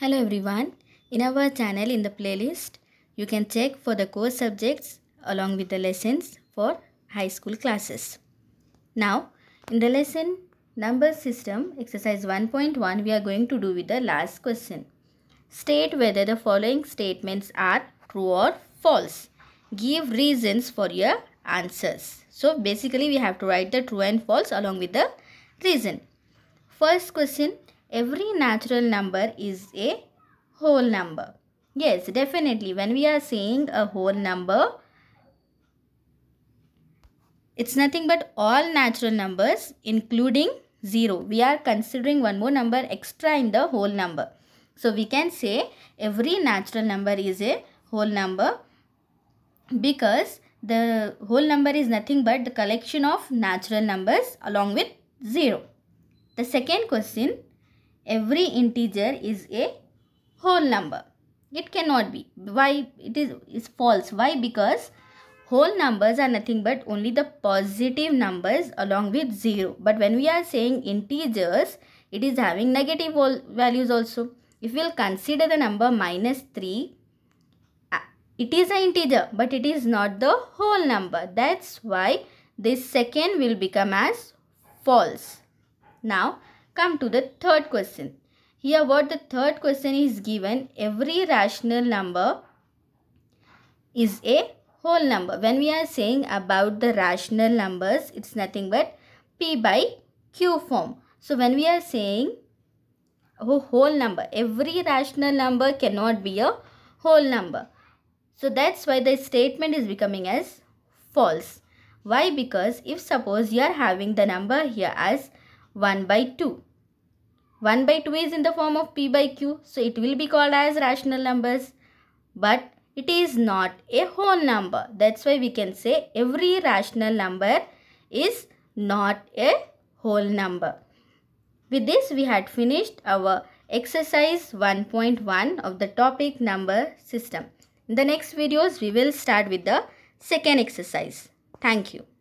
Hello everyone. In our channel in the playlist, you can check for the core subjects along with the lessons for high school classes. Now, in the lesson number system exercise 1.1, we are going to do with the last question. State whether the following statements are true or false. Give reasons for your answers. So basically we have to write the true and false along with the reason. First question, every natural number is a whole number. Yes, definitely. When we are saying a whole number, it's nothing but all natural numbers including 0. We are considering one more number extra in the whole number. So we can say every natural number is a whole number because the whole number is nothing but the collection of natural numbers along with 0. The second question, every integer is a whole number. It cannot be. Why? It is is false. Why? Because whole numbers are nothing but only the positive numbers along with 0. But when we are saying integers, it is having negative values also. If we will consider the number minus 3, uh, it is an integer but it is not the whole number. That's why this second will become as false. Now, Come to the third question. Here what the third question is given, every rational number is a whole number. When we are saying about the rational numbers, it's nothing but P by Q form. So when we are saying a whole number, every rational number cannot be a whole number. So that's why the statement is becoming as false. Why? Because if suppose you are having the number here as 1 by 2 1 by 2 is in the form of p by q. So it will be called as rational numbers. But it is not a whole number. That's why we can say every rational number is not a whole number. With this we had finished our exercise 1.1 of the topic number system. In the next videos we will start with the second exercise. Thank you.